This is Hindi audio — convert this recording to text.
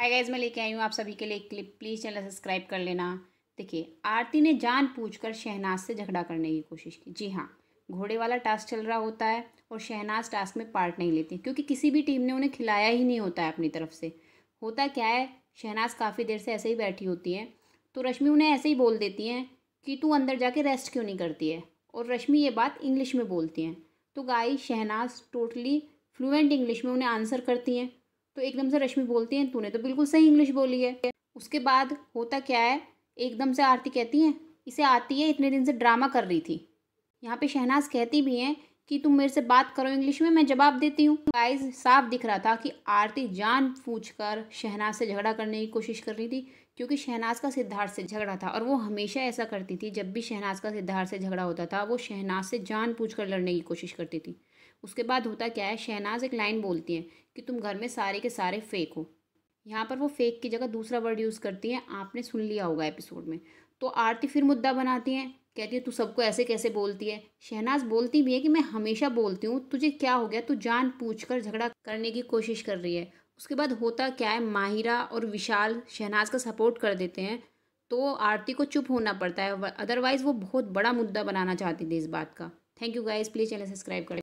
हाय गाइज मैं लेके आई हूँ आप सभी के लिए एक क्लिप प्लीज़ चैनल सब्सक्राइब कर लेना देखिए आरती ने जान कर शहनाज से झगड़ा करने की कोशिश की जी हाँ घोड़े वाला टास्क चल रहा होता है और शहनाज टास्क में पार्ट नहीं लेती क्योंकि किसी भी टीम ने उन्हें खिलाया ही नहीं होता है अपनी तरफ से होता क्या है शहनाज काफ़ी देर से ऐसे ही बैठी होती हैं तो रश्मि उन्हें ऐसे ही बोल देती हैं कि तू अंदर जाके रेस्ट क्यों नहीं करती है और रश्मि ये बात इंग्लिश में बोलती हैं तो गाय शहनाज टोटली फ्लुएंट इंग्लिश में उन्हें आंसर करती हैं तो एकदम से रश्मि बोलती हैं तूने तो बिल्कुल सही इंग्लिश बोली है उसके बाद होता क्या है एकदम से आरती कहती हैं इसे आती है इतने दिन से ड्रामा कर रही थी यहाँ पे शहनाज कहती भी हैं कि तुम मेरे से बात करो इंग्लिश में मैं जवाब देती हूँ गाइस साफ दिख रहा था कि आरती जान पूछ कर शहनाज से झगड़ा करने की कोशिश कर रही थी क्योंकि शहनाज का सिद्धार्थ से झगड़ा था और वो हमेशा ऐसा करती थी जब भी शहनाज का सिद्धार्थ से झगड़ा होता था वो शहनाज से जान पूछ कर लड़ने की कोशिश करती थी उसके बाद होता क्या है शहनाज एक लाइन बोलती है कि तुम घर में सारे के सारे फेक हो यहाँ पर वो फेक की जगह दूसरा वर्ड यूज़ करती हैं आपने सुन लिया होगा एपिसोड में तो आरती फिर मुद्दा बनाती हैं कहती है तू सबको ऐसे कैसे बोलती है शहनाज बोलती भी है कि मैं हमेशा बोलती हूँ तुझे क्या हो गया तू जान पूछ कर झगड़ा करने की कोशिश कर रही है उसके बाद होता क्या है माहिरा और विशाल शहनाज का सपोर्ट कर देते हैं तो आरती को चुप होना पड़ता है अदरवाइज़ वो बहुत बड़ा मुद्दा बनाना चाहती थी इस बात का thank you guys please channel subscribe करें